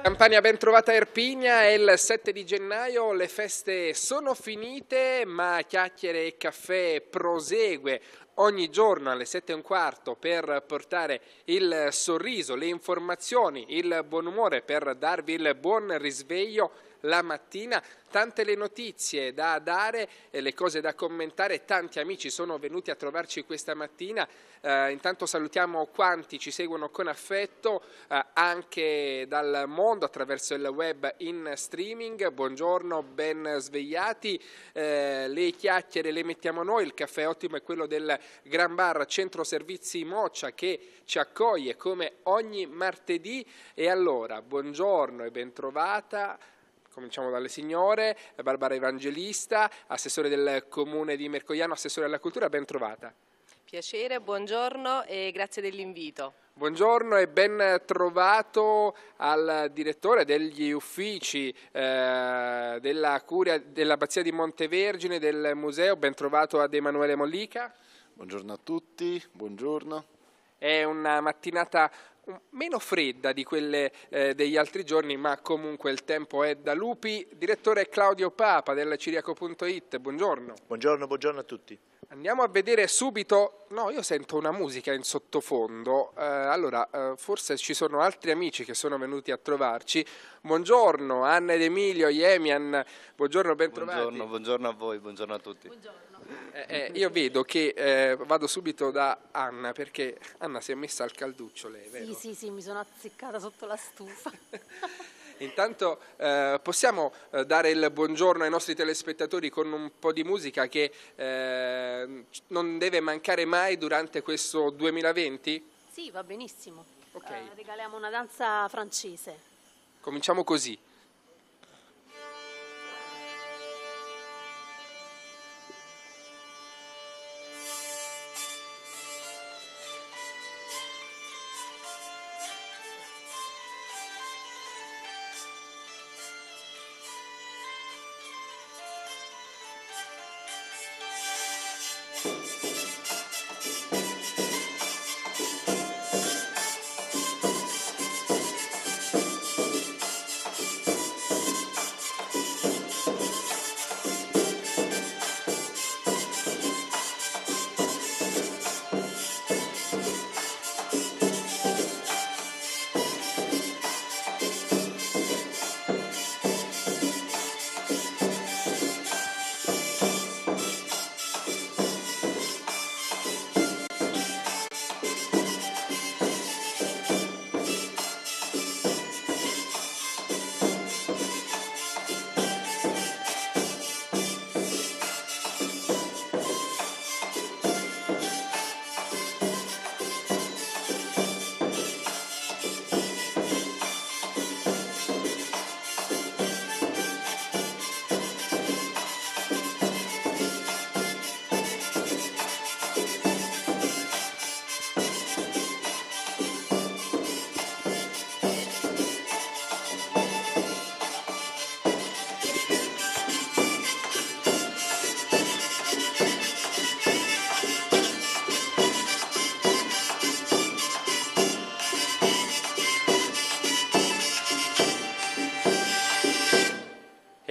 Campania ben trovata Erpigna, è il 7 di gennaio, le feste sono finite ma chiacchiere e caffè prosegue ogni giorno alle 7 e un quarto per portare il sorriso, le informazioni, il buon umore, per darvi il buon risveglio la mattina, tante le notizie da dare e le cose da commentare, tanti amici sono venuti a trovarci questa mattina, eh, intanto salutiamo quanti ci seguono con affetto eh, anche dal mondo attraverso il web in streaming, buongiorno, ben svegliati, eh, le chiacchiere le mettiamo noi, il caffè ottimo è quello del Gran Bar Centro Servizi Moccia che ci accoglie come ogni martedì e allora buongiorno e bentrovata cominciamo dalle signore, Barbara Evangelista, assessore del comune di Mercogliano, assessore alla cultura, ben trovata. Piacere, buongiorno e grazie dell'invito. Buongiorno e ben trovato al direttore degli uffici eh, della Curia dell'Abbazia di Montevergine del museo, ben trovato ad Emanuele Mollica. Buongiorno a tutti, buongiorno. È una mattinata meno fredda di quelle eh, degli altri giorni, ma comunque il tempo è da lupi. Direttore Claudio Papa del Ciriaco.it, buongiorno. Buongiorno, buongiorno a tutti. Andiamo a vedere subito, no io sento una musica in sottofondo, eh, allora eh, forse ci sono altri amici che sono venuti a trovarci, buongiorno Anna ed Emilio, Yemian, buongiorno, ben trovati. Buongiorno, buongiorno a voi, buongiorno a tutti. Buongiorno. Eh, eh, io vedo che eh, vado subito da Anna perché Anna si è messa al calduccio lei, vero? Sì, sì, sì, mi sono azzeccata sotto la stufa. Intanto eh, possiamo eh, dare il buongiorno ai nostri telespettatori con un po' di musica che eh, non deve mancare mai durante questo 2020? Sì, va benissimo. Okay. Eh, regaliamo una danza francese. Cominciamo così.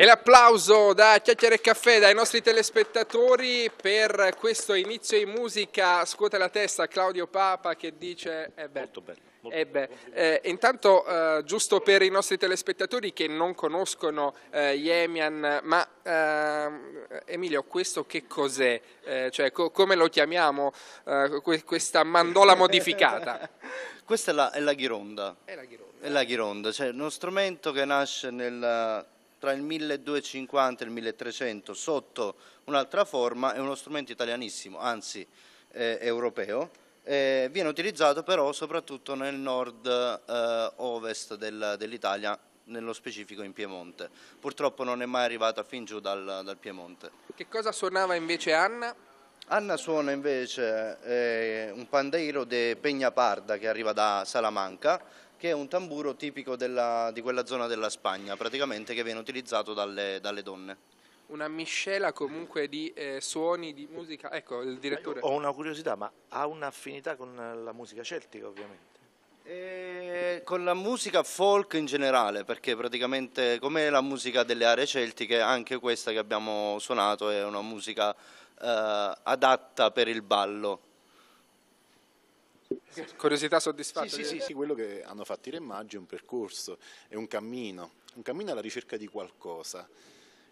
l'applauso da Chiacchiere e Caffè dai nostri telespettatori per questo inizio in musica. Scuote la testa Claudio Papa che dice... Eh beh, molto bello. Molto eh beh, eh, intanto eh, giusto per i nostri telespettatori che non conoscono eh, Yemian, ma ehm, Emilio questo che cos'è? Eh, cioè co come lo chiamiamo eh, que questa mandola modificata? Questa è la, è la ghironda. È la ghironda. È la ghironda, cioè uno strumento che nasce nel tra il 1250 e il 1300 sotto un'altra forma, è uno strumento italianissimo, anzi eh, europeo, eh, viene utilizzato però soprattutto nel nord-ovest eh, del, dell'Italia, nello specifico in Piemonte. Purtroppo non è mai arrivato fin giù dal, dal Piemonte. Che cosa suonava invece Anna? Anna suona invece eh, un pandeiro de Parda che arriva da Salamanca, che è un tamburo tipico della, di quella zona della Spagna, praticamente che viene utilizzato dalle, dalle donne. Una miscela comunque di eh, suoni, di musica. Ecco, il direttore. Ho una curiosità, ma ha un'affinità con la musica celtica ovviamente? E eh, con la musica folk in generale, perché praticamente come la musica delle aree celtiche, anche questa che abbiamo suonato è una musica eh, adatta per il ballo Curiosità soddisfatta? Sì, sì, sì, sì, quello che hanno fatto i Re Maggi è un percorso, è un cammino, un cammino alla ricerca di qualcosa.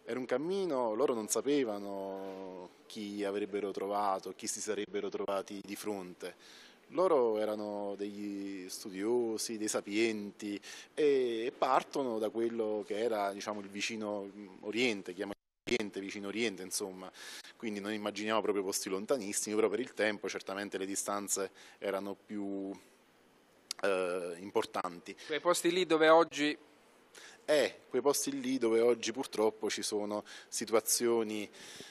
Era un cammino, loro non sapevano chi avrebbero trovato, chi si sarebbero trovati di fronte. Loro erano degli studiosi, dei sapienti e partono da quello che era diciamo, il vicino Oriente, chiamato Oriente, vicino Oriente, insomma, quindi non immaginiamo proprio posti lontanissimi, però per il tempo certamente le distanze erano più eh, importanti. Quei posti lì dove oggi è eh, quei posti lì dove oggi purtroppo ci sono situazioni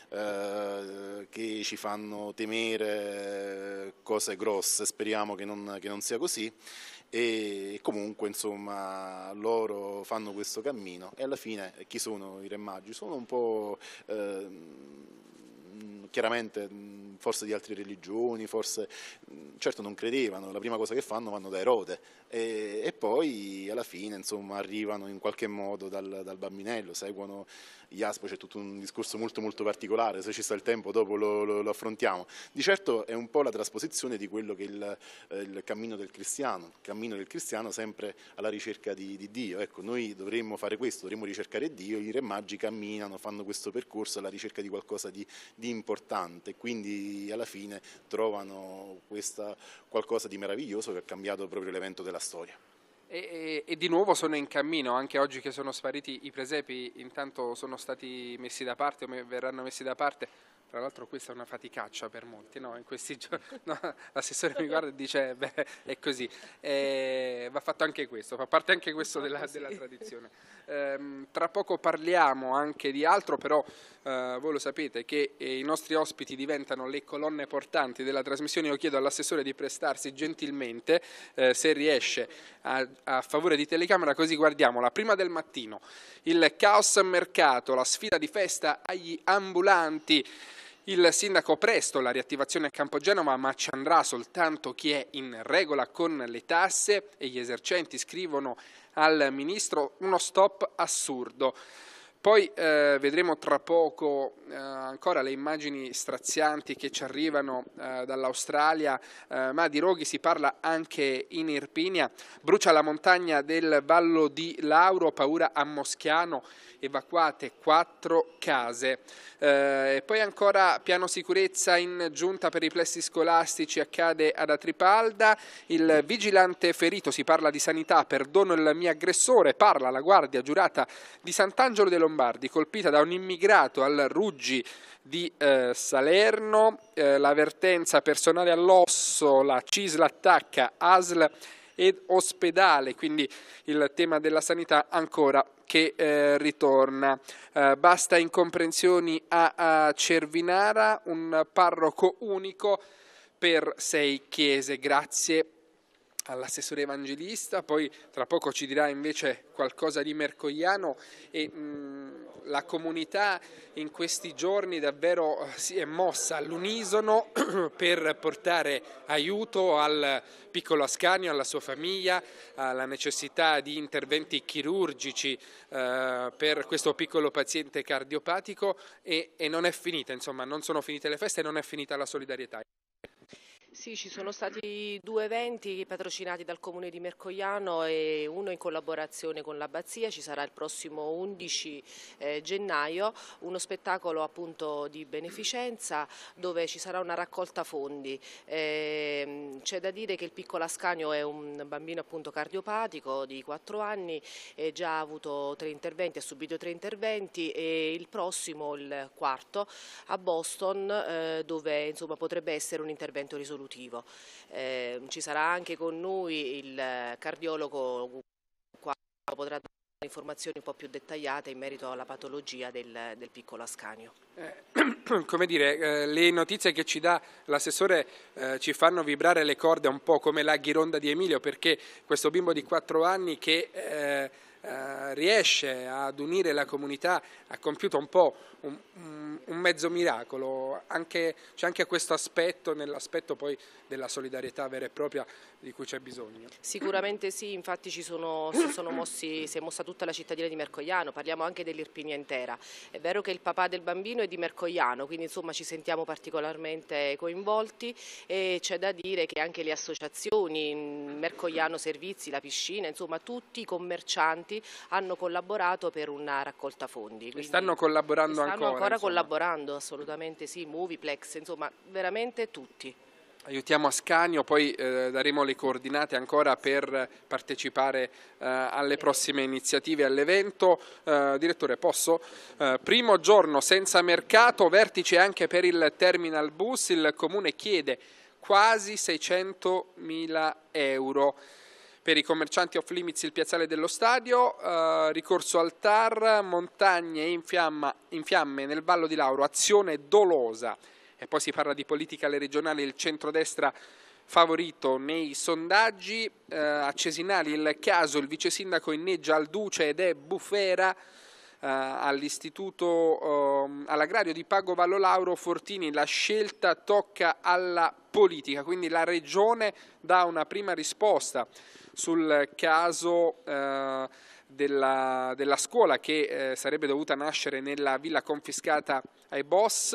eh, che ci fanno temere eh, cose grosse, speriamo che non, che non sia così e comunque insomma loro fanno questo cammino e alla fine eh, chi sono i remaggi? Sono un po'... Eh, chiaramente forse di altre religioni, forse certo non credevano, la prima cosa che fanno vanno da Erode e, e poi alla fine insomma, arrivano in qualche modo dal, dal bambinello, seguono Jaspo c'è tutto un discorso molto molto particolare, se ci sta il tempo dopo lo, lo, lo affrontiamo. Di certo è un po' la trasposizione di quello che è il, eh, il cammino del cristiano, il cammino del cristiano sempre alla ricerca di, di Dio. Ecco, noi dovremmo fare questo, dovremmo ricercare Dio, i re maggi camminano, fanno questo percorso alla ricerca di qualcosa di, di importante, quindi alla fine trovano questa, qualcosa di meraviglioso che ha cambiato proprio l'evento della storia. E, e, e, di nuovo sono in cammino, anche oggi che sono spariti i presepi, intanto sono stati messi da parte o verranno messi da parte. Tra l'altro questa è una faticaccia per molti, no? in questi giorni no, l'assessore mi guarda e dice eh, beh è così, e va fatto anche questo, fa parte anche questo della, della tradizione. Ehm, tra poco parliamo anche di altro, però eh, voi lo sapete che eh, i nostri ospiti diventano le colonne portanti della trasmissione. Io chiedo all'assessore di prestarsi gentilmente, eh, se riesce, a, a favore di telecamera, così guardiamo la prima del mattino, il caos mercato, la sfida di festa agli ambulanti. Il sindaco presto la riattivazione a Campogenova, ma ci andrà soltanto chi è in regola con le tasse e gli esercenti scrivono al ministro, uno stop assurdo. Poi eh, vedremo tra poco eh, ancora le immagini strazianti che ci arrivano eh, dall'Australia, eh, ma di roghi si parla anche in Irpinia. Brucia la montagna del Vallo di Lauro, paura a Moschiano, evacuate quattro case. Eh, poi ancora piano sicurezza in giunta per i plessi scolastici accade ad Atripalda, il vigilante ferito, si parla di sanità, perdono il mio aggressore, parla la guardia giurata di Sant'Angelo dei Lombardi, colpita da un immigrato al Ruggi di eh, Salerno, eh, l'avvertenza personale all'osso, la CISL attacca ASL ed ospedale, quindi il tema della sanità ancora che eh, ritorna. Eh, basta incomprensioni a, a Cervinara, un parroco unico per sei chiese. Grazie all'assessore evangelista, poi tra poco ci dirà invece qualcosa di Mercogliano e mh, mm, la comunità in questi giorni davvero eh, si è mossa all'unisono per portare aiuto al piccolo Ascanio, alla sua famiglia, alla necessità di interventi chirurgici eh, per questo piccolo paziente cardiopatico e, e non è finita, insomma non sono finite le feste e non è finita la solidarietà. Sì, ci sono stati due eventi patrocinati dal comune di Mercogliano e uno in collaborazione con l'Abbazia, ci sarà il prossimo 11 eh, gennaio, uno spettacolo appunto di beneficenza dove ci sarà una raccolta fondi. Ehm, c'è da dire che il piccolo Ascanio è un bambino appunto cardiopatico di 4 anni, ha già avuto tre interventi, ha subito tre interventi e il prossimo, il quarto, a Boston eh, dove insomma, potrebbe essere un intervento risolutivo evolutivo. Eh, ci sarà anche con noi il cardiologo quando potrà dare informazioni un po' più dettagliate in merito alla patologia del, del piccolo ascanio. Eh, come dire, eh, le notizie che ci dà l'assessore eh, ci fanno vibrare le corde un po' come la ghironda di Emilio perché questo bimbo di 4 anni che eh, eh, riesce ad unire la comunità ha compiuto un po' un, un, mezzo miracolo, anche, c'è anche questo aspetto nell'aspetto poi della solidarietà vera e propria di cui c'è bisogno. Sicuramente sì, infatti ci sono, si, sono mossi, si è mossa tutta la cittadina di Mercogliano, parliamo anche dell'Irpinia intera, è vero che il papà del bambino è di Mercogliano, quindi insomma ci sentiamo particolarmente coinvolti e c'è da dire che anche le associazioni, Mercogliano Servizi, la piscina, insomma tutti i commercianti Stati hanno collaborato per una raccolta fondi. E stanno collaborando stanno ancora? Stanno ancora insomma. collaborando, assolutamente sì, Moviplex, insomma veramente tutti. Aiutiamo Ascanio, poi eh, daremo le coordinate ancora per partecipare eh, alle prossime iniziative, all'evento. Eh, direttore, posso? Eh, primo giorno senza mercato, vertice anche per il terminal bus, il comune chiede quasi 600 mila euro. Per i commercianti off limits il piazzale dello stadio, eh, ricorso al TAR, montagne in, fiamma, in fiamme nel Vallo di Lauro, azione dolosa. E poi si parla di politica alle regionali, il centrodestra favorito nei sondaggi. Eh, a Cesinali il caso, il vice sindaco inneggia al Duce ed è Bufera. Eh, all'istituto eh, all'agrario di Pago Vallo Lauro Fortini la scelta tocca alla politica, quindi la regione dà una prima risposta sul caso eh, della, della, scuola che eh, sarebbe dovuta nascere nella villa confiscata ai boss.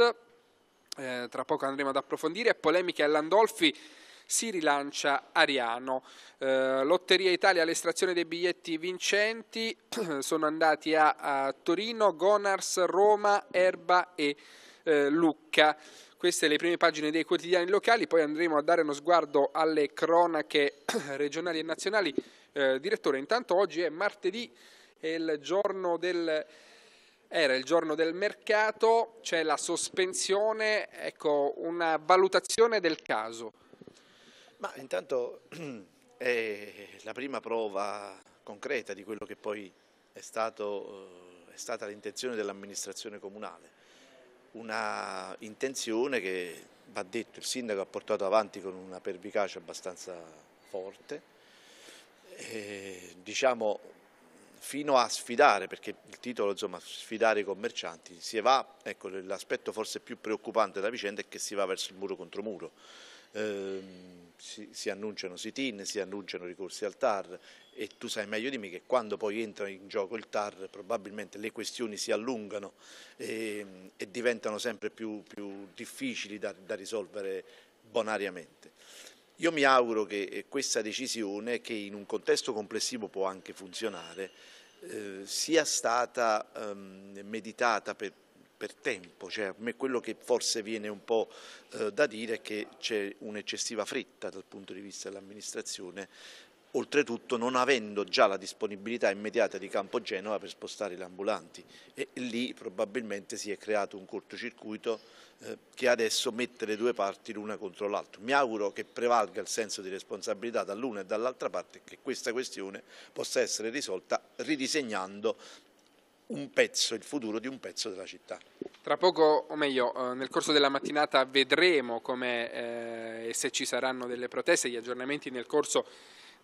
Eh, tra poco andremo ad approfondire. Polemiche all'Andolfi si rilancia Ariano. Eh, Lotteria Italia l'estrazione dei biglietti vincenti sono andati a, a Torino, Gonars, Roma, Erba e eh, Lucca. Queste le prime pagine dei quotidiani locali, poi andremo a dare uno sguardo alle cronache regionali e nazionali. Eh, direttore, intanto oggi è martedì, è il giorno del era il giorno del mercato, c'è la sospensione, ecco una valutazione del caso. Ma intanto è la prima prova concreta di quello che poi è, stato, eh, è stata l'intenzione dell'amministrazione comunale una intenzione che va detto il sindaco ha portato avanti con una pervicacia abbastanza forte, e, diciamo fino a sfidare, perché il titolo insomma sfidare i commercianti, si va, ecco l'aspetto forse più preoccupante della vicenda è che si va verso il muro contro muro, eh, si, si, annunciano sit-in, si annunciano ricorsi al TAR, e tu sai meglio di me che quando poi entra in gioco il TAR probabilmente le questioni si allungano e, e diventano sempre più, più difficili da, da risolvere bonariamente. Io mi auguro che eh, questa decisione, che in un contesto complessivo può anche funzionare, eh, sia stata ehm, meditata per, per, tempo. Cioè, a me quello che forse viene un po' eh, da dire è che c'è un'eccessiva fretta dal punto di vista dell'amministrazione oltretutto non avendo già la disponibilità immediata di Campo Genova per spostare gli ambulanti e lì probabilmente si è creato un cortocircuito eh, che adesso mette le due parti l'una contro l'altra. Mi auguro che prevalga il senso di responsabilità dall'una e dall'altra parte e che questa questione possa essere risolta ridisegnando un pezzo, il futuro di un pezzo della città. Tra poco, o meglio, eh, nel corso della mattinata vedremo come eh, e se ci saranno delle proteste, gli aggiornamenti nel corso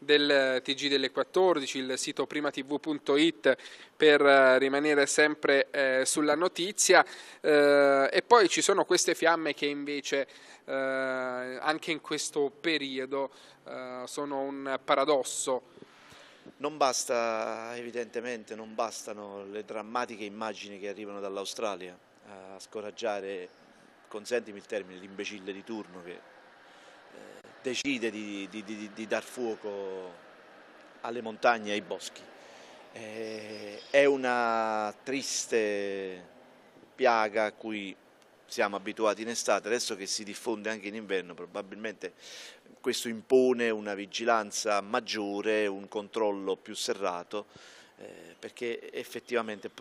del TG delle 14, il sito primatv.it per eh, rimanere sempre eh, sulla notizia eh, e poi ci sono queste fiamme che invece eh, anche in questo periodo eh, sono un paradosso. Non basta, evidentemente, non bastano le drammatiche immagini che arrivano dall'Australia eh, a scoraggiare, consentimi il termine, l'imbecille di turno che decide di, di, di, di dar fuoco alle montagne e ai boschi. Eh, è una triste piaga a cui siamo abituati in estate, adesso che si diffonde anche in inverno probabilmente questo impone una vigilanza maggiore, un controllo più serrato, eh, perché effettivamente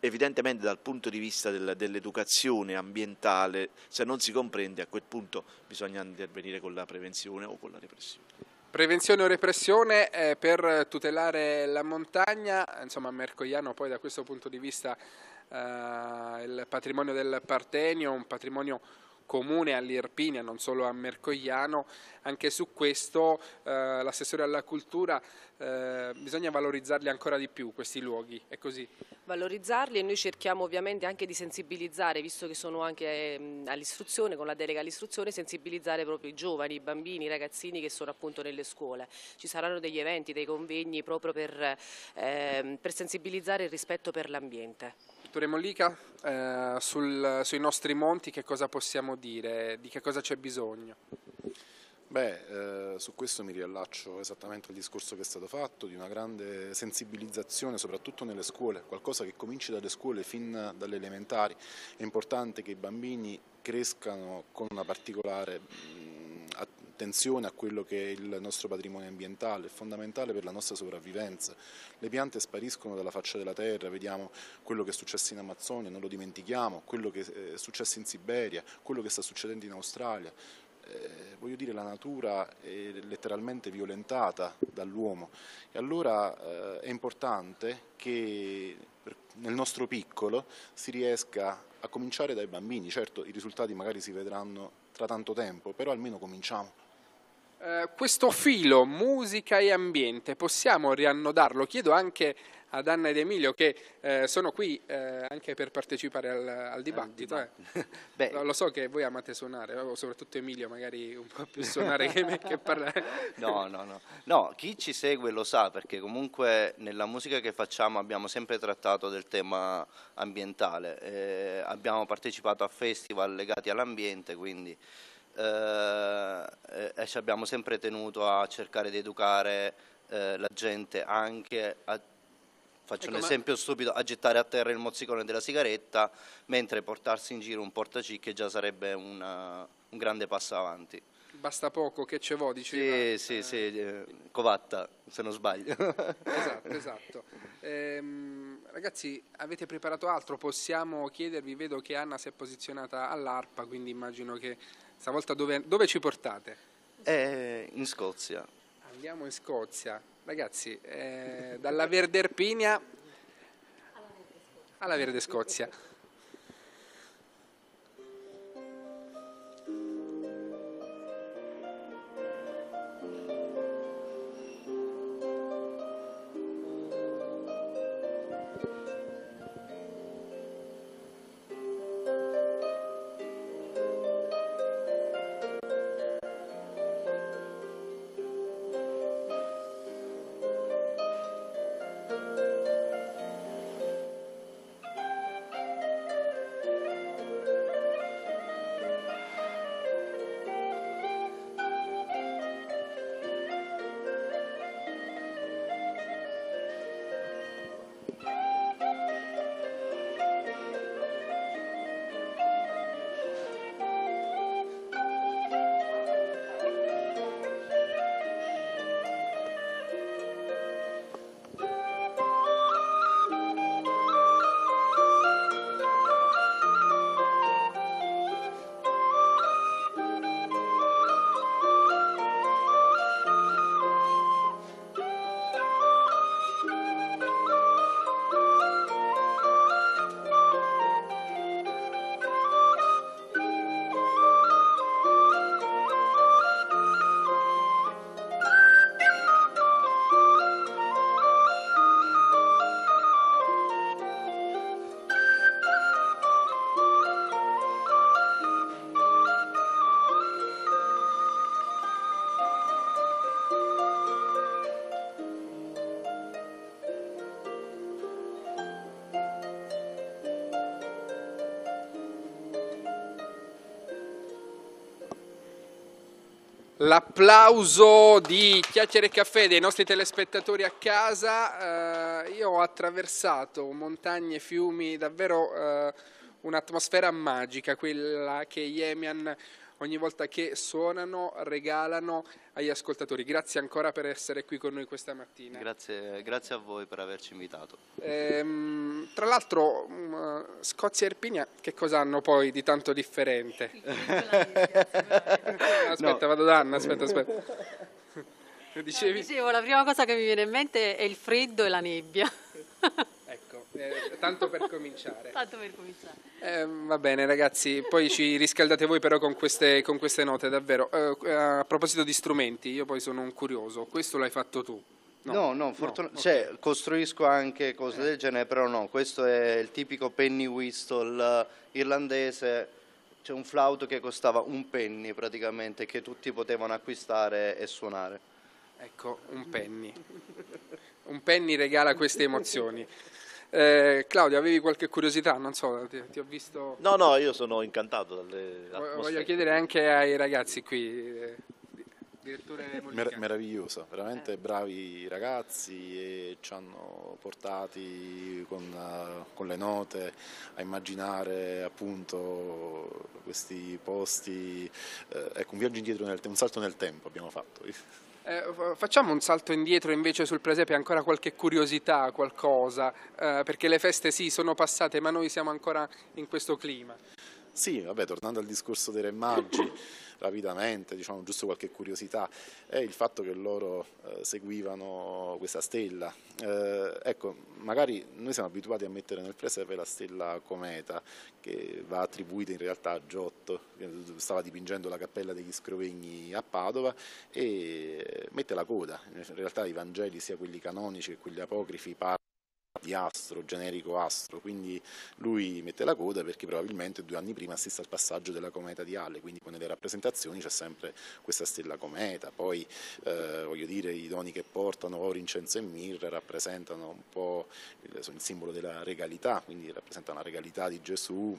evidentemente dal punto di vista del, dell'educazione ambientale, se non si comprende a quel punto bisogna intervenire con la prevenzione o con la repressione. Prevenzione o repressione eh, per tutelare la montagna, insomma Mercogliano poi da questo punto di vista eh, il patrimonio del Partenio, un patrimonio comune all'Irpinia, non solo a Mercogliano, anche su questo eh, l'assessore alla cultura eh, bisogna valorizzarli ancora di più questi luoghi, è così? Valorizzarli e noi cerchiamo ovviamente anche di sensibilizzare, visto che sono anche all'istruzione, con la delega all'istruzione, sensibilizzare proprio i giovani, i bambini, i ragazzini che sono appunto nelle scuole. Ci saranno degli eventi, dei convegni proprio per, eh, ehm, per sensibilizzare il rispetto per l'ambiente. Arturo Mollica, eh, sul, sui nostri monti che cosa possiamo dire, di che cosa c'è bisogno? Beh, eh, su questo mi riallaccio esattamente al discorso che è stato fatto, di una grande sensibilizzazione soprattutto nelle scuole, qualcosa che cominci dalle scuole fin dalle elementari. È importante che i bambini crescano con una particolare attenzione a quello che è il nostro patrimonio ambientale, è fondamentale per la nostra sopravvivenza. Le piante spariscono dalla faccia della terra, vediamo quello che è successo in Amazzonia, non lo dimentichiamo, quello che eh, è successo in Siberia, quello che sta succedendo in Australia. Eh, voglio dire, la natura è letteralmente violentata dall'uomo e allora eh, è importante che nel nostro piccolo si riesca a cominciare dai bambini, certo i risultati magari si vedranno tra tanto tempo, però almeno cominciamo. Eh, questo filo musica e ambiente possiamo riannodarlo? Chiedo anche ad Anna ed Emilio che eh, sono qui eh, anche per partecipare al, al dibattito. Al dibattito. Eh. Lo so che voi amate suonare, oh, soprattutto Emilio magari un po' più suonare che me che parlare. No, no, no, no. chi ci segue lo sa perché comunque nella musica che facciamo abbiamo sempre trattato del tema ambientale, eh, abbiamo partecipato a festival legati all'ambiente, quindi eh, e ci abbiamo sempre tenuto a cercare di educare eh, la gente anche a faccio ecco, un esempio ma... stupido, a gettare a terra il mozzicone della sigaretta, mentre portarsi in giro un portacicche già sarebbe una, un grande passo avanti. Basta poco, che ce vo, diceva. Sì, eh... sì, sì, eh, covatta, se non sbaglio. esatto, esatto. Ehm, ragazzi, avete preparato altro? Possiamo chiedervi, vedo che Anna si è posizionata all'ARPA, quindi immagino che Stavolta dove, dove ci portate? Eh, in Scozia. Andiamo in Scozia. Ragazzi, eh, dalla Verde Erpinia alla Verde Scozia. L'applauso di Chiacchiere e Caffè dei nostri telespettatori a casa. Eh, io ho attraversato montagne, fiumi, davvero eh, un'atmosfera magica, quella che Yemen ogni volta che suonano, regalano agli ascoltatori. Grazie ancora per essere qui con noi questa mattina. Grazie, grazie a voi per averci invitato. Ehm, tra l'altro, mm, Scozia e Erpinia che cosa hanno poi di tanto differente? aspetta, no. vado da Anna, aspetta, aspetta. Dicevi? No, dicevo, la prima cosa che mi viene in mente è il freddo e la nebbia. bene, tanto per cominciare. tanto per cominciare. Eh, va bene ragazzi, poi ci riscaldate voi però con queste, con queste note, davvero. Eh, eh, a proposito di strumenti, io poi sono un curioso, questo l'hai fatto tu? No, no, no, fortuna- no cioè, costruisco anche cose eh. del genere, però no, questo è il tipico penny whistle eh, irlandese, c'è cioè un flauto che costava un penny praticamente, che tutti potevano acquistare e suonare. Ecco, un penny. Un penny regala queste emozioni. Eh, Claudio, avevi qualche curiosità? Non so, ti, ti, ho visto... No, no, io sono incantato dalle Voglio chiedere anche ai ragazzi qui... Eh, direttore Mer- meraviglioso, veramente eh. bravi ragazzi e ci hanno portati con, eh, con le note a immaginare appunto questi posti, uh, ecco un viaggio indietro, nel te- un salto nel tempo abbiamo fatto. Eh, facciamo un salto indietro invece sul presepe, ancora qualche curiosità, qualcosa, eh, perché le feste sì sono passate, ma noi siamo ancora in questo clima. Sì, vabbè, tornando al discorso dei Re Maggi, rapidamente, diciamo giusto qualche curiosità, è il fatto che loro eh, seguivano questa stella. Eh, ecco, magari noi siamo abituati a mettere nel presepe la stella cometa che va attribuita in realtà a Giotto, che stava dipingendo la cappella degli Scrovegni a Padova e mette la coda, in realtà i Vangeli sia quelli canonici che quelli apocrifi parlano di Astro, generico Astro, quindi lui mette la coda perché probabilmente due anni prima assiste al passaggio della cometa di Halle, quindi nelle rappresentazioni c'è sempre questa stella cometa, poi eh, voglio dire i doni che portano oro, incenso e mirra rappresentano un po' il, il simbolo della regalità, quindi rappresentano la regalità di Gesù,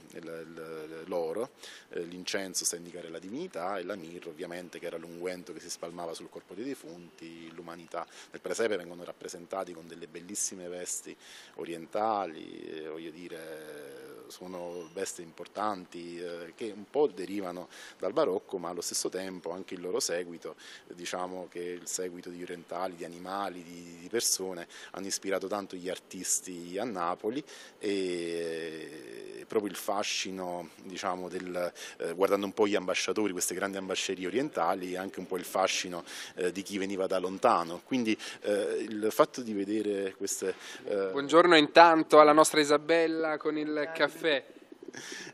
l'oro, eh, l'incenso sta a indicare la divinità e la mirra ovviamente che era l'unguento che si spalmava sul corpo dei defunti, l'umanità. Nel presepe vengono rappresentati con delle bellissime vesti orientali, eh, voglio dire sono veste importanti eh, che un po' derivano dal barocco ma allo stesso tempo anche il loro seguito, diciamo che il seguito di orientali, di animali, di, di persone hanno ispirato tanto gli artisti a Napoli e eh, proprio il fascino diciamo, del, eh, guardando un po' gli ambasciatori, queste grandi ambascerie orientali e anche un po' il fascino eh, di chi veniva da lontano. Quindi eh, il fatto di vedere queste... Eh, Buongiorno intanto alla nostra Isabella con il caffè caffè.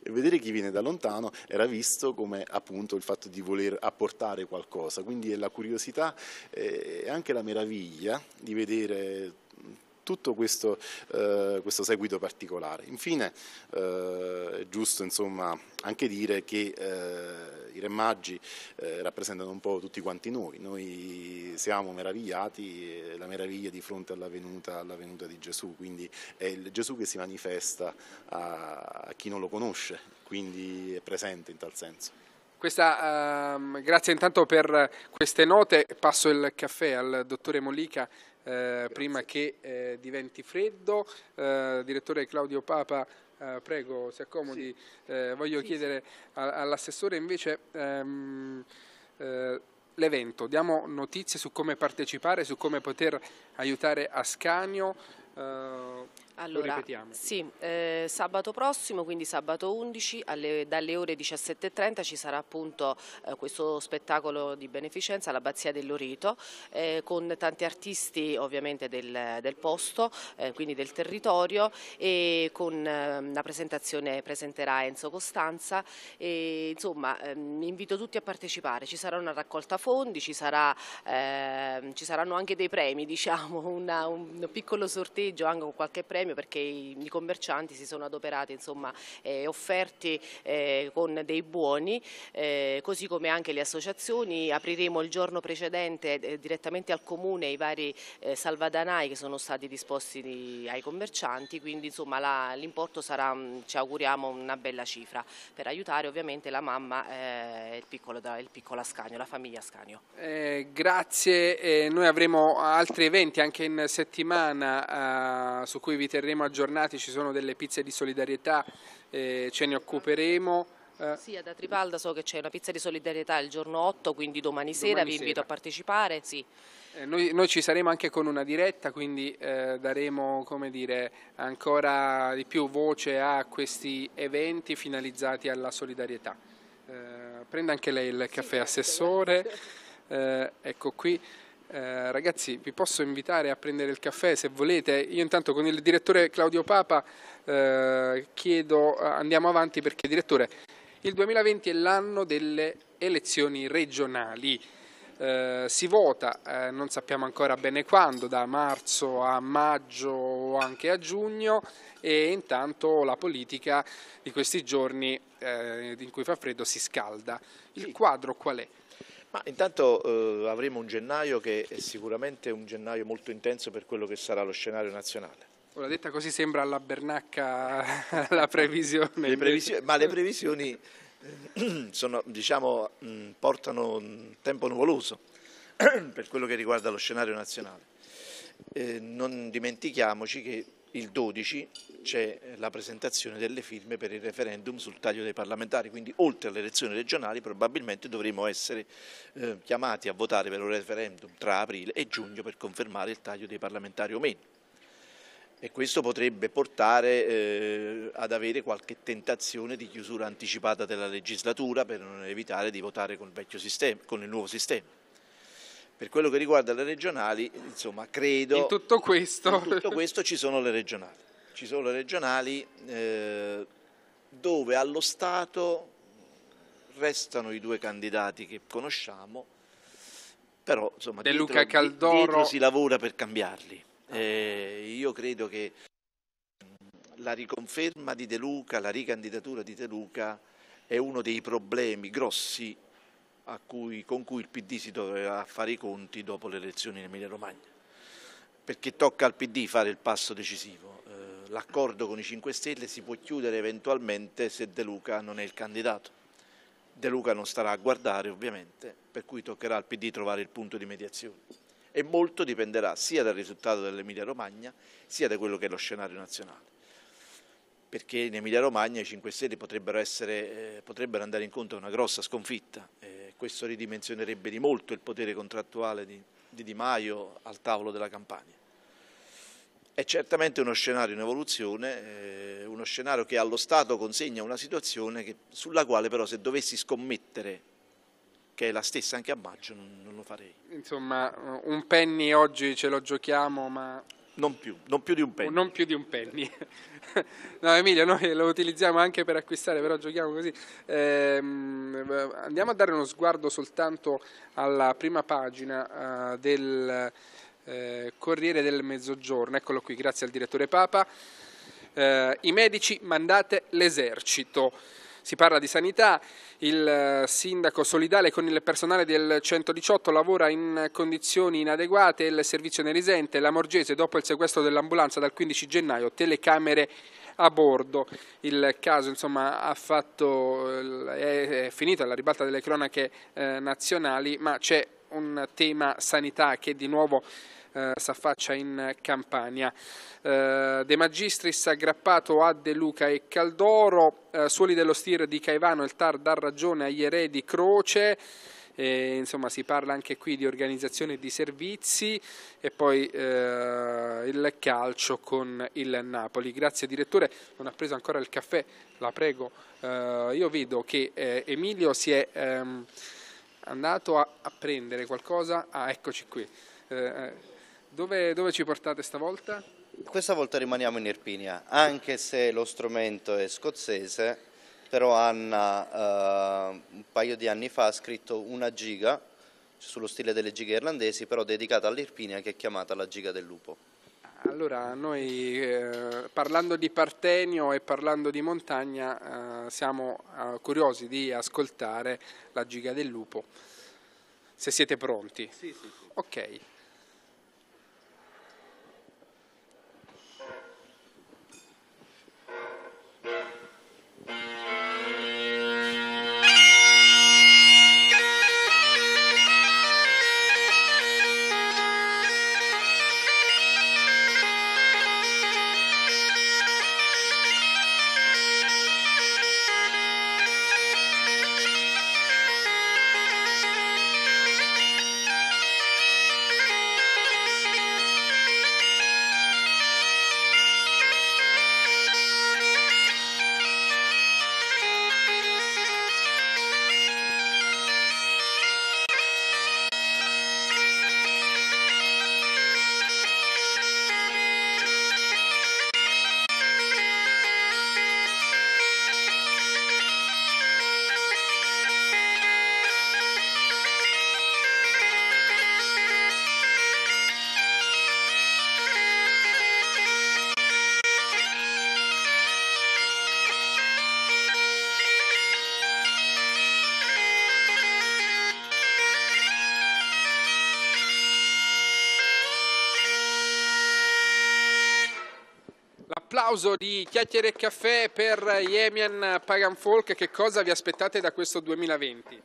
E vedere chi viene da lontano era visto come appunto il fatto di voler apportare qualcosa, quindi è la curiosità e eh, anche la meraviglia di vedere tutto questo, eh, questo seguito particolare. Infine eh, è giusto insomma, anche dire che eh, i Re Maggi eh, rappresentano un po' tutti quanti noi, noi siamo meravigliati, eh, la meraviglia di fronte alla venuta, alla venuta di Gesù, quindi è il Gesù che si manifesta a, a chi non lo conosce, quindi è presente in tal senso. Questa, um, grazie intanto per queste note, passo il caffè al dottore Molica. Eh, prima che eh, diventi freddo. Eh, direttore Claudio Papa, eh, prego, si accomodi. Sì. Eh, voglio sì, chiedere sì. all'assessore invece... Ehm, l'evento, diamo notizie su come partecipare, su come poter aiutare Ascanio. Allora, sì, eh, sabato prossimo, quindi sabato 11, alle, dalle ore 17.30 ci sarà appunto eh, questo spettacolo di beneficenza all'Abbazia dell'Orito eh, con tanti artisti ovviamente del, del posto, eh, quindi del territorio e con ehm, la presentazione presenterà Enzo Costanza e insomma ehm, invito tutti a partecipare, ci sarà una raccolta fondi, ci, sarà, ehm, ci saranno anche dei premi, diciamo, una, un piccolo sorteggio anche con qualche premio premio perché i, i commercianti si sono adoperati, insomma, eh, offerti eh, con dei buoni, eh, così come anche le associazioni. Apriremo il giorno precedente eh, direttamente al Comune i vari eh, salvadanai che sono stati disposti di, ai commercianti, quindi l'importo sarà, mm, ci auguriamo, una bella cifra per aiutare ovviamente la mamma eh, e il piccolo, il piccolo Ascanio, la famiglia Ascanio. grazie, noi avremo altri eventi anche in settimana su cui vi terremo terremo aggiornati, ci sono delle pizze di solidarietà, eh, ce ne occuperemo. Eh. Sì, ad Atripalda so che c'è una pizza di solidarietà il giorno 8, quindi domani, domani sera vi sera. invito a partecipare. Sì. Eh, noi, noi, ci saremo anche con una diretta, quindi eh, daremo dire, ancora di più voce a questi eventi finalizzati alla solidarietà. Eh, prenda anche lei il caffè sì, assessore, eh, ecco qui. Eh, ragazzi, vi posso invitare a prendere il caffè se volete. Io intanto con il direttore Claudio Papa eh, chiedo, eh, andiamo avanti perché direttore, il 2020 è l'anno delle elezioni regionali. Eh, si vota, eh, non sappiamo ancora bene quando, da marzo a maggio o anche a giugno e intanto la politica di questi giorni in cui fa freddo si scalda. Il quadro qual è? Ma intanto eh, avremo un gennaio che è sicuramente un gennaio molto intenso per quello che sarà lo scenario nazionale. Ora detta così sembra alla Bernacca la previsione. Le previsioni, ma le previsioni eh, sono, diciamo, mm, portano un tempo nuvoloso per quello che riguarda lo scenario nazionale. Eh, non dimentichiamoci che il 12 c'è la presentazione delle firme per il referendum sul taglio dei parlamentari, quindi oltre alle elezioni regionali probabilmente dovremo essere eh, chiamati a votare per un referendum tra aprile e giugno per confermare il taglio dei parlamentari o meno. E questo potrebbe portare eh, ad avere qualche tentazione di chiusura anticipata della legislatura per non evitare di votare con il, sistema, con il nuovo sistema. Per quello che riguarda le regionali, insomma, credo... In tutto questo... In tutto questo ci sono le regionali. Ci sono le regionali eh, dove allo Stato restano i due candidati che conosciamo, però insomma, De dietro, Caldoro... dietro si lavora per cambiarli. Eh, io credo che la riconferma di De Luca, la ricandidatura di De Luca è uno dei problemi grossi cui, con cui il PD si dovrà fare i conti dopo le elezioni in Emilia Romagna, perché tocca al PD fare il passo decisivo. Eh, l'accordo con i 5 Stelle si può chiudere eventualmente se De Luca non è il candidato. De Luca non starà a guardare ovviamente, per cui toccherà al PD trovare il punto di mediazione e molto dipenderà sia dal risultato dell'Emilia Romagna sia da quello che è lo scenario nazionale perché in Emilia Romagna i 5 Stelle potrebbero, essere, eh, potrebbero andare incontro a una grossa sconfitta. Eh, questo ridimensionerebbe di molto il potere contrattuale di, di Di Maio al tavolo della campagna. È certamente uno scenario in evoluzione, eh, uno scenario che allo Stato consegna una situazione che, sulla quale però se dovessi scommettere che è la stessa anche a maggio, non, non, lo farei. Insomma, un penny oggi ce lo giochiamo, ma... Non più, non più, di un penny. Non più di un penny. no, Emilio, noi lo utilizziamo anche per acquistare, però giochiamo così. Ehm, andiamo a dare uno sguardo soltanto alla prima pagina eh, del eh, Corriere del Mezzogiorno. Eccolo qui, grazie al direttore Papa. Eh, I medici mandate l'esercito. Si parla di sanità, il eh, sindaco solidale con il personale del 118 lavora in condizioni inadeguate, il servizio ne risente, la Morgese dopo il sequestro dell'ambulanza dal 15 gennaio, telecamere a bordo. Il caso insomma, fatto, eh, è, finito alla ribalta delle cronache eh, nazionali, ma c'è un tema sanità che di nuovo eh, s'affaccia in Campania. Eh, De Magistris aggrappato a De Luca e Caldoro, eh, Suoli dello Stir di Caivano, il TAR dà ragione agli eredi Croce. E, insomma si parla anche qui di organizzazione di servizi e poi eh, il calcio con il Napoli. Grazie direttore, non ha preso ancora il caffè, la prego. Eh, io vedo che eh, Emilio si è ehm, andato a, a, prendere qualcosa, ah eccoci qui. Eh, eh, dove, dove, ci portate stavolta? Questa volta rimaniamo in Irpinia, anche se lo strumento è scozzese, però Anna eh, un paio di anni fa ha scritto una giga sullo stile delle gighe irlandesi, però dedicata all'Irpinia che è chiamata la giga del lupo. Allora, noi eh, parlando di Partenio e parlando di montagna eh, siamo eh, curiosi di ascoltare la giga del lupo. Se siete pronti. Sì, sì. sì. Ok. applauso di Chiacchiere e Caffè per Yemian Pagan Folk. Che cosa vi aspettate da questo 2020?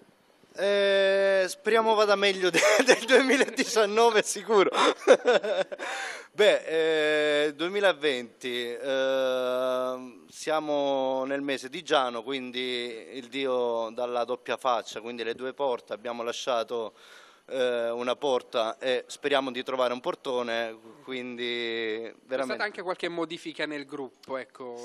Eh, speriamo vada meglio del 2019 sicuro. Beh, eh, 2020, eh, siamo nel mese di Giano, quindi il Dio dalla doppia faccia, quindi le due porte, abbiamo lasciato eh, una porta e speriamo di trovare un portone, quindi veramente... C'è stata anche qualche modifica nel gruppo, ecco.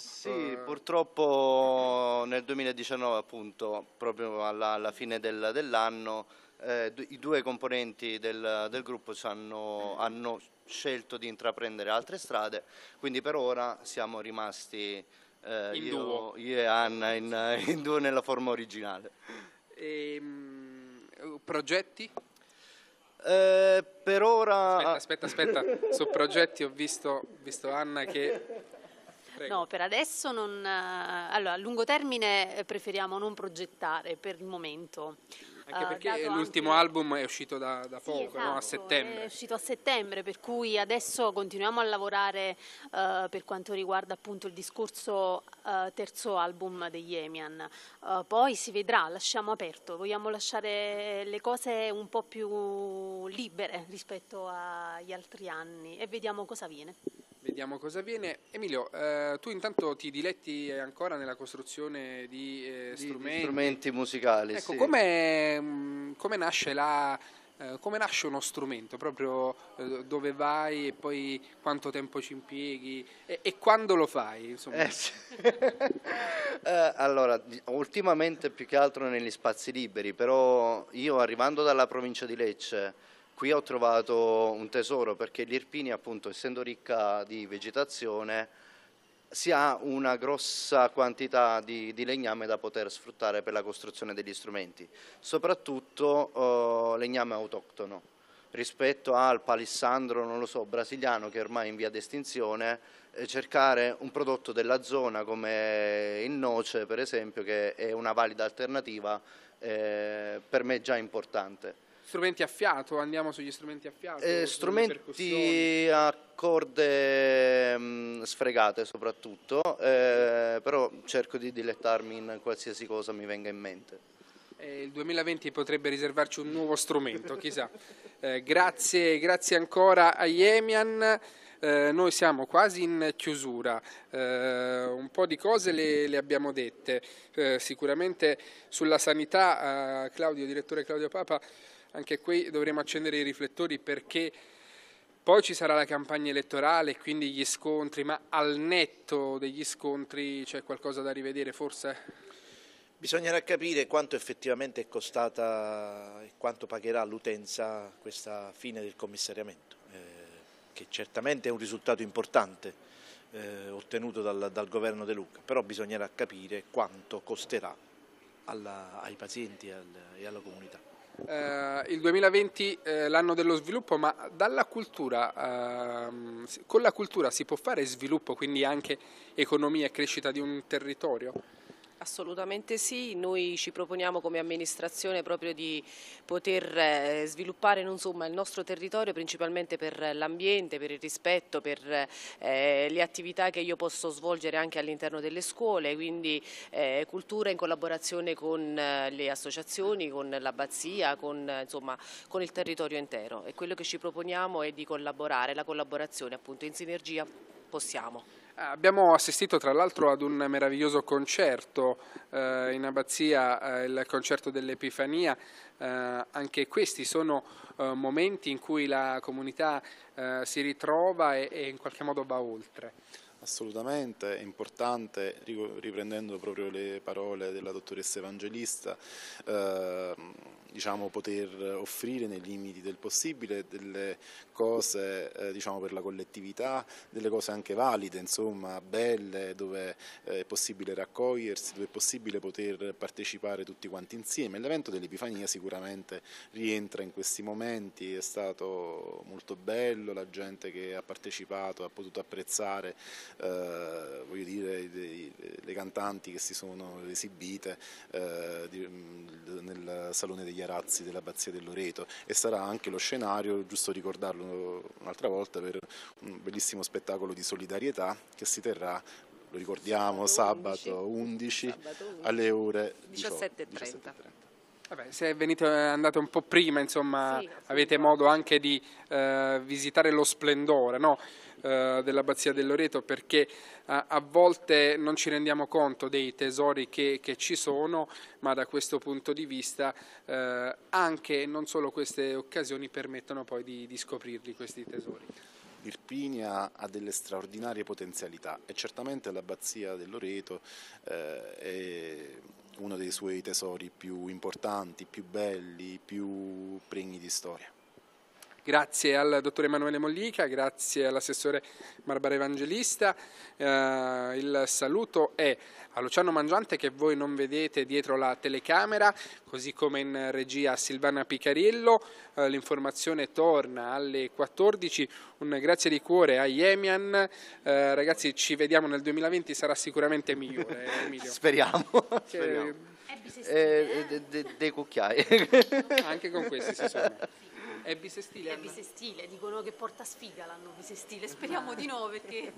Sì, eh. purtroppo nel 2019 appunto, proprio alla, alla fine del, dell'anno, eh, i due componenti del, del gruppo hanno, hanno, scelto di intraprendere altre strade, quindi per ora siamo rimasti eh, io, io, e Anna in, in, duo nella forma originale. Ehm... Eh, progetti? Eh, per ora... Aspetta, aspetta, aspetta. su progetti ho visto, visto Anna che... Prego. No, per adesso non... Eh, allora, a lungo termine eh, preferiamo non progettare per il momento. Anche eh, perché l'ultimo anche... album è uscito da, da poco, sì, esatto, no? a esatto, settembre. È uscito a settembre, per cui adesso continuiamo a lavorare uh, per quanto riguarda appunto il discorso uh, terzo album degli Emian. Uh, poi si vedrà, lasciamo aperto, vogliamo lasciare le cose un po' più libere rispetto agli altri anni e vediamo cosa viene. Vediamo cosa avviene. Emilio, eh, tu intanto ti diletti ancora nella costruzione di, eh, di, strumenti. di strumenti. musicali. Ecco, sì. come, mm, come, nasce la, eh, come, nasce uno strumento? Proprio eh, dove vai e poi quanto tempo ci impieghi e, e quando lo fai? Eh, sì. Eh, allora, ultimamente più che altro negli spazi liberi, però io arrivando dalla provincia di Lecce Qui ho trovato un tesoro perché l'Irpini, appunto, essendo ricca di vegetazione, si ha una grossa quantità di, di legname da poter sfruttare per la costruzione degli strumenti, soprattutto eh, legname autoctono rispetto al palissandro, non lo so, brasiliano che ormai è in via d'estinzione, eh, cercare un prodotto della zona come il noce per esempio che è una valida alternativa eh, per me è già importante. Strumenti a fiato, andiamo sugli strumenti a fiato. Eh, strumenti a corde mh, mm, sfregate soprattutto, eh, però cerco di dilettarmi in qualsiasi cosa mi venga in mente. Eh, il 2020 potrebbe riservarci un nuovo strumento, chissà. Eh, grazie, grazie ancora a Yemian. Eh, noi siamo quasi in chiusura, eh, un po' di cose le, le abbiamo dette, eh, sicuramente sulla sanità eh, Claudio, direttore Claudio Papa, anche qui dovremo accendere i riflettori perché poi ci sarà la campagna elettorale, quindi gli scontri, ma al netto degli scontri c'è qualcosa da rivedere forse? Bisognerà capire quanto effettivamente è costata e quanto pagherà l'utenza questa fine del commissariamento, eh, che certamente è un risultato importante eh, ottenuto dal, dal, governo De Luca, però bisognerà capire quanto costerà alla, ai pazienti e alla comunità. Eh, il 2020 è eh, l'anno dello sviluppo, ma cultura, eh, con la cultura si può fare sviluppo, quindi anche economia e crescita di un territorio? Assolutamente sì, noi ci proponiamo come amministrazione proprio di poter eh, sviluppare insomma, il nostro territorio principalmente per l'ambiente, per il rispetto, per eh, le attività che io posso svolgere anche all'interno delle scuole, quindi eh, cultura in collaborazione con eh, le associazioni, con l'abbazia, con, con il territorio intero e quello che ci proponiamo è di collaborare, la collaborazione appunto in sinergia possiamo. Eh, abbiamo assistito tra l'altro ad un meraviglioso concerto eh, in abbazia, eh, il concerto dell'Epifania, eh, anche questi sono eh, momenti in cui la comunità eh, si ritrova e, e in qualche modo va oltre. Assolutamente, è importante, riprendendo proprio le parole della dottoressa Evangelista, eh, diciamo, poter offrire nei limiti del possibile delle cose eh, diciamo, per la collettività, delle cose anche valide, insomma, belle, dove eh, è possibile raccogliersi, dove è possibile poter partecipare tutti quanti insieme. L'evento dell'Epifania sicuramente rientra in questi momenti, è stato molto bello, la gente che ha partecipato ha potuto apprezzare eh, voglio dire, le, le cantanti che si sono esibite eh, nel Salone degli Arazzi dell'Abbazia del Loreto e sarà anche lo scenario, giusto ricordarlo un'altra volta, per un bellissimo spettacolo di solidarietà che si terrà lo ricordiamo, sabato 11, sabato 11 alle ore 17.30. 17 se venite, andate un po' prima, insomma, sì, avete modo anche di eh, visitare lo splendore, no? Eh, dell'Abbazia del Loreto perché eh, a volte non ci rendiamo conto dei tesori che, che, ci sono, ma da questo punto di vista eh, anche e non solo queste occasioni permettono poi di, di scoprirli questi tesori. Irpinia ha delle straordinarie potenzialità e certamente l'Abbazia del Loreto eh, è uno dei suoi tesori più importanti, più belli, più pregni di storia. Grazie al dottore Emanuele Mollica, grazie all'assessore Barbara Evangelista. Eh, il saluto è a Luciano Mangiante che voi non vedete dietro la telecamera, così come in regia Silvana Picarillo. Eh, l'informazione torna alle 14. Un grazie di cuore a Yemian. Eh, ragazzi, ci vediamo nel 2020, sarà sicuramente migliore. Speriamo. Che... Speriamo. Eh, dei eh? de, de cucchiai. Anche con questi si sono. È bisestile? È bisestile, dicono che porta sfiga l'anno bisestile, speriamo di no perché...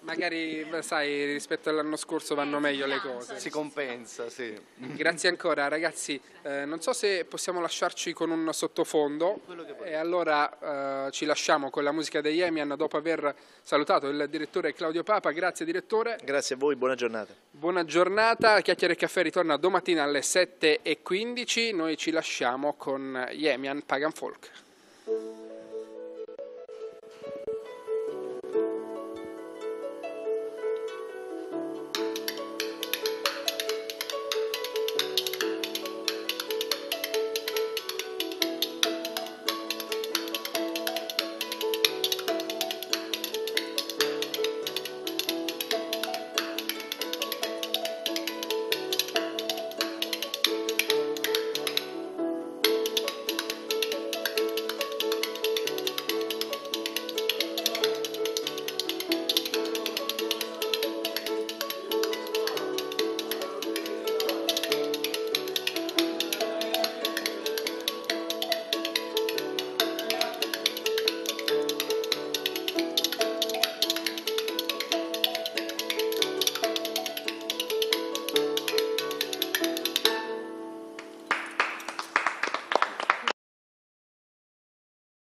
Magari, sai, rispetto all'anno scorso vanno meglio le cose. Si compensa, sì. Grazie ancora ragazzi, eh, non so se possiamo lasciarci con un sottofondo e allora eh, ci lasciamo con la musica degli Emian dopo aver salutato il direttore Claudio Papa, grazie direttore. Grazie a voi, buona giornata. Buona giornata, Chiacchiere e Caffè ritorna domattina alle 7.15, noi ci lasciamo con Emian Pagan Folk.